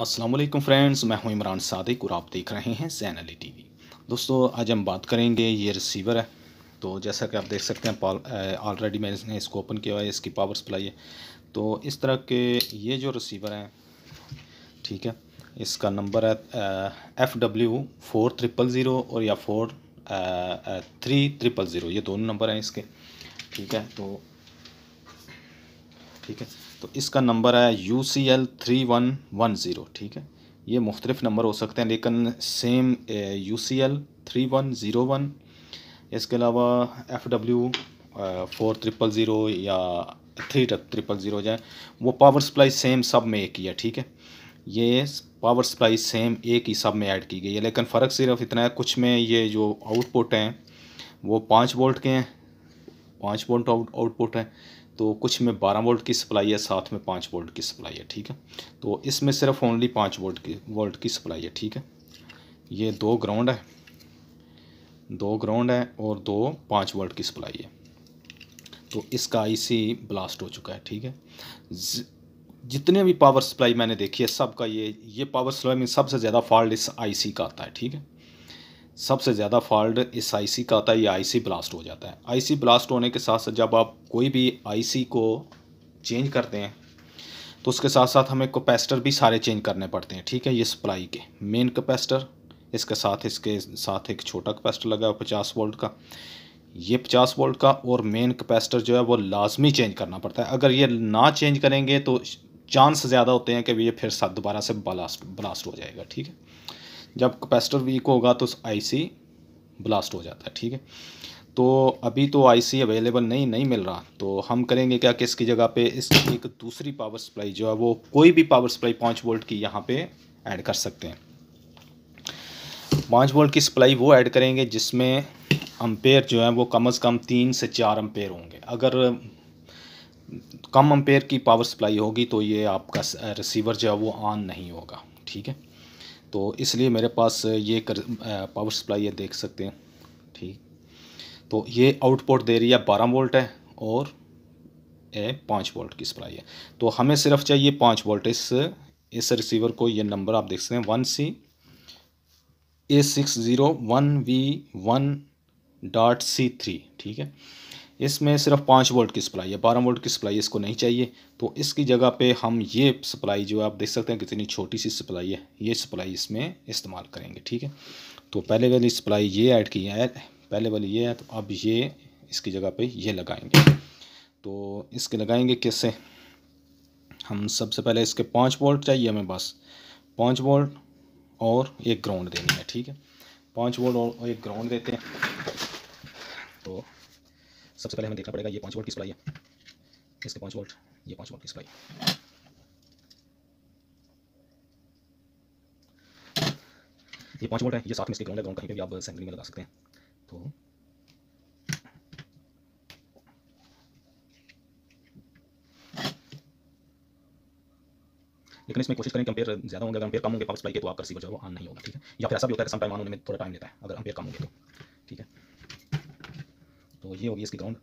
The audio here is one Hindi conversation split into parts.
अस्सलाम वालेकुम फ्रेंड्स मैं हूं इमरान सादिक और आप देख रहे हैं जैन अली टी दोस्तों आज हम बात करेंगे ये रिसीवर है तो जैसा कि आप देख सकते हैं ऑलरेडी मैंने इसको ओपन किया है इसकी पावर सप्लाई है तो इस तरह के ये जो रिसीवर हैं ठीक है इसका नंबर है F W four triple zero और या फोर थ्री ट्रिपल ज़ीरो ये दोनों नंबर हैं इसके ठीक है तो ठीक है तो इसका नंबर आया U C L three one one zero ठीक है ये मुख्तलिफ नंबर हो सकते हैं लेकिन same U C L three one zero one इसके अलावा F W four triple zero या थ्री ट्रिपल ज़ीरो जाए वो पावर सप्लाई सेम सब में एक ही है ठीक है ये पावर सप्लाई सेम एक ही सब में ऐड की गई है लेकिन फ़र्क सिर्फ इतना है कुछ में ये जो आउटपुट हैं वो पाँच वोल्ट के हैं पाँच वोल्ट आउटपुट हैं तो कुछ में बारह वोल्ट की सप्लाई है साथ में पाँच वोल्ट की सप्लाई है ठीक है तो इसमें सिर्फ ओनली पाँच वोल्ट की वोल्ट की सप्लाई है ठीक है ये दो ग्राउंड है दो ग्राउंड है और दो पाँच वोल्ट की सप्लाई है तो इसका आईसी ब्लास्ट हो चुका है ठीक है जितने भी पावर सप्लाई मैंने देखी है सबका ये ये पावर सप्लाई में सबसे ज़्यादा फॉल्ट इस आई का आता है ठीक है सबसे ज़्यादा फॉल्ट इस आईसी का आता है या आईसी ब्लास्ट हो जाता है आईसी ब्लास्ट होने के साथ साथ जब आप कोई भी आईसी को चेंज करते हैं तो उसके साथ साथ हमें कैपेसिटर भी सारे चेंज करने पड़ते हैं ठीक है ये सप्लाई के मेन कैपेसिटर इसके साथ इसके साथ एक छोटा कैपेसिटर लगा पचास वोल्ट का ये पचास वोल्ट का और मेन कैपेसिटर जो है वो लाजमी चेंज करना पड़ता है अगर ये ना चेंज करेंगे तो चांस ज़्यादा होते हैं कि ये फिर दोबारा से ब्लास्ट ब्लास्ट हो जाएगा ठीक है जब कैपेसिटर वीक होगा तो आईसी ब्लास्ट हो जाता है ठीक है तो अभी तो आईसी अवेलेबल नहीं नहीं मिल रहा तो हम करेंगे क्या कि इसकी जगह पे इसकी एक दूसरी पावर सप्लाई जो है वो कोई भी पावर सप्लाई पाँच वोल्ट की यहाँ पे ऐड कर सकते हैं पाँच वोल्ट की सप्लाई वो ऐड करेंगे जिसमें अम्पेयर जो है वो कम अज़ कम तीन से चार अम्पेयर होंगे अगर कम अम्पेयर की पावर सप्लाई होगी तो ये आपका रिसीवर जो है वो ऑन नहीं होगा ठीक है तो इसलिए मेरे पास ये कर पावर सप्लाई ये देख सकते हैं ठीक तो ये आउटपुट दे रही है बारह वोल्ट है और ए पाँच वोल्ट की सप्लाई है तो हमें सिर्फ चाहिए पाँच वोल्ट इस इस रिसीवर को ये नंबर आप देख सकते हैं one C A six zero one V one dot C three ठीक है इसमें सिर्फ पाँच वोल्ट की सप्लाई है बारह वोल्ट की सप्लाई इसको नहीं चाहिए तो इसकी जगह पे हम ये सप्लाई जो आप देख सकते हैं कितनी छोटी सी सप्लाई है ये सप्लाई इसमें इस्तेमाल करेंगे ठीक है तो पहले वाली सप्लाई ये ऐड की है पहले वाली ये है तो अब ये इसकी जगह पे ये लगाएंगे तो इसके लगाएंगे कैसे हम सबसे पहले इसके पाँच वोल्ट चाहिए हमें बस पाँच वोल्ट और एक ग्राउंड देनी है ठीक है पाँच वोल्ट और एक ग्राउंड देते हैं तो सबसे पहले हमें देखना पड़ेगा ये पाँच वोल्ट की सप्लाई है इसके पाँच वोल्ट ये पाँच वोल्ट की सप्लाई ये पाँच वोल्ट है ये साथ में इसके ग्राउंड ग्राउंड कहीं पे भी आप सैम्पलिंग में लगा सकते हैं तो लेकिन इसमें कोशिश करें कि अम्पेयर ज़्यादा होंगे अगर अम्पेयर कम होंगे पावर सप्लाई के तो आप कर सी बचाओ वो ऑन नहीं होगा ठीक है या फिर ऐसा भी होता है कि सम टाइम ऑन होने में थोड़ा टाइम लेता है अगर अम्पेयर कम होंगे तो ठीक है तो ये होगी इसकी ग्राउंड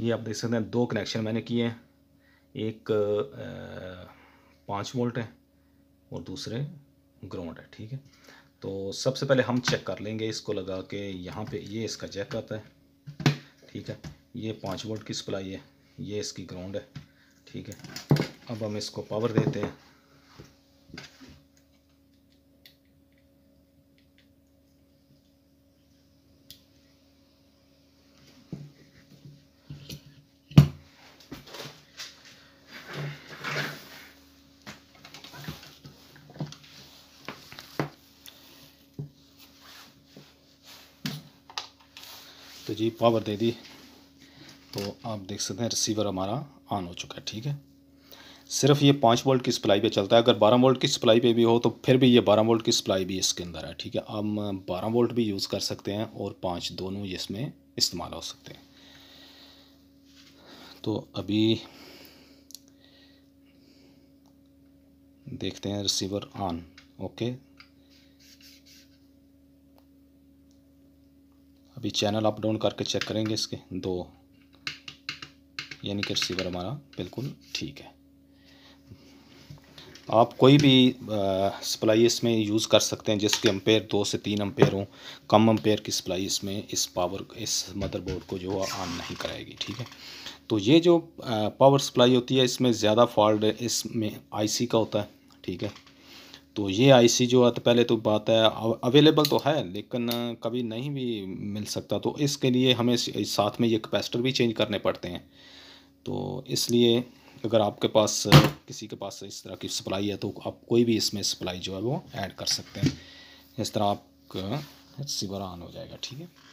ये आप देख सकते हैं दो कनेक्शन मैंने किए हैं एक पाँच वोल्ट है और दूसरे ग्राउंड है ठीक है तो सबसे पहले हम चेक कर लेंगे इसको लगा के यहाँ पे ये इसका जैक आता है ठीक है ये पाँच वोल्ट की सप्लाई है ये इसकी ग्राउंड है ठीक है अब हम इसको पावर देते हैं तो जी पावर दे दी तो आप देख सकते हैं रिसीवर हमारा ऑन हो चुका है ठीक है सिर्फ ये पाँच वोल्ट की सप्लाई पे चलता है अगर बारह वोल्ट की सप्लाई पे भी हो तो फिर भी ये बारह वोल्ट की सप्लाई भी इसके अंदर है ठीक है हम बारह वोल्ट भी यूज़ कर सकते हैं और पाँच दोनों इसमें इस्तेमाल हो सकते हैं तो अभी देखते हैं रिसीवर ऑन ओके अभी चैनल अप डाउन करके चेक करेंगे इसके दो यानी कि रिसीवर हमारा बिल्कुल ठीक है आप कोई भी सप्लाई इसमें यूज़ कर सकते हैं जिसके अम्पेयर दो से तीन अम्पेयर हों कम अम्पेयर की सप्लाई इसमें इस पावर इस मदरबोर्ड को जो ऑन नहीं कराएगी ठीक है तो ये जो पावर सप्लाई होती है इसमें ज़्यादा फॉल्ट इसमें आईसी का होता है ठीक है तो ये आईसी जो है तो पहले तो बात है अवेलेबल तो है लेकिन कभी नहीं भी मिल सकता तो इसके लिए हमें साथ में ये कैपेसिटर भी चेंज करने पड़ते हैं तो इसलिए अगर आपके पास किसी के पास इस तरह की सप्लाई है तो आप कोई भी इसमें सप्लाई जो है वो ऐड कर सकते हैं इस तरह आपका सिवरान हो जाएगा ठीक है